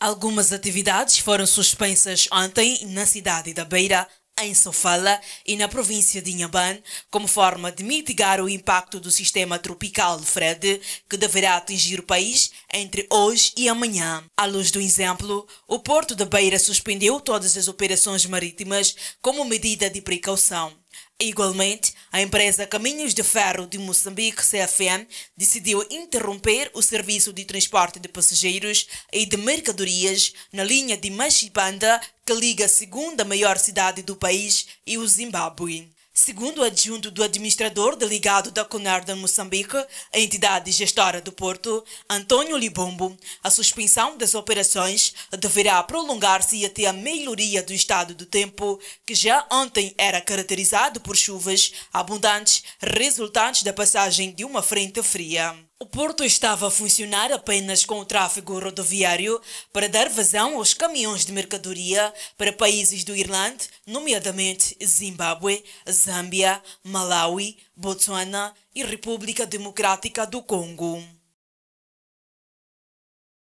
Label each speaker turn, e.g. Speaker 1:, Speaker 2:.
Speaker 1: Algumas atividades foram suspensas ontem na cidade da Beira, em Sofala e na província de Inhamban, como forma de mitigar o impacto do sistema tropical Fred, que deverá atingir o país entre hoje e amanhã. À luz do exemplo, o Porto da Beira suspendeu todas as operações marítimas como medida de precaução. Igualmente, a empresa Caminhos de Ferro de Moçambique, CFM, decidiu interromper o serviço de transporte de passageiros e de mercadorias na linha de Machipanda, que liga a segunda maior cidade do país e o Zimbábue. Segundo o adjunto do administrador delegado da Conarda Moçambique, a entidade gestora do porto, Antônio Libombo, a suspensão das operações deverá prolongar-se até a melhoria do estado do tempo, que já ontem era caracterizado por chuvas abundantes resultantes da passagem de uma frente fria. O porto estava a funcionar apenas com o tráfego rodoviário para dar vazão aos caminhões de mercadoria para países do Irlanda, nomeadamente Zimbábue, Zâmbia, Malawi, Botsuana e República Democrática do Congo.